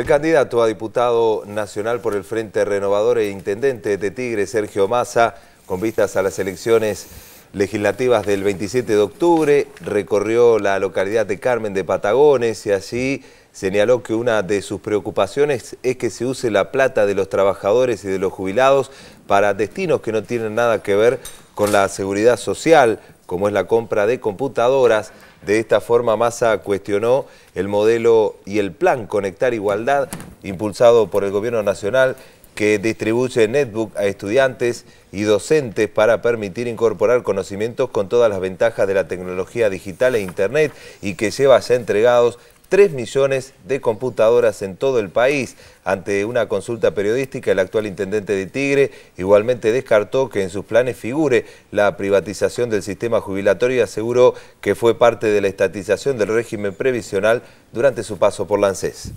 El candidato a diputado nacional por el Frente Renovador e intendente de Tigre, Sergio Massa, con vistas a las elecciones legislativas del 27 de octubre, recorrió la localidad de Carmen de Patagones y allí señaló que una de sus preocupaciones es que se use la plata de los trabajadores y de los jubilados para destinos que no tienen nada que ver con la seguridad social, como es la compra de computadoras. De esta forma, Massa cuestionó el modelo y el plan Conectar Igualdad, impulsado por el Gobierno Nacional, que distribuye netbook a estudiantes y docentes para permitir incorporar conocimientos con todas las ventajas de la tecnología digital e Internet y que lleva ya entregados 3 millones de computadoras en todo el país. Ante una consulta periodística, el actual intendente de Tigre igualmente descartó que en sus planes figure la privatización del sistema jubilatorio y aseguró que fue parte de la estatización del régimen previsional durante su paso por la ANSES.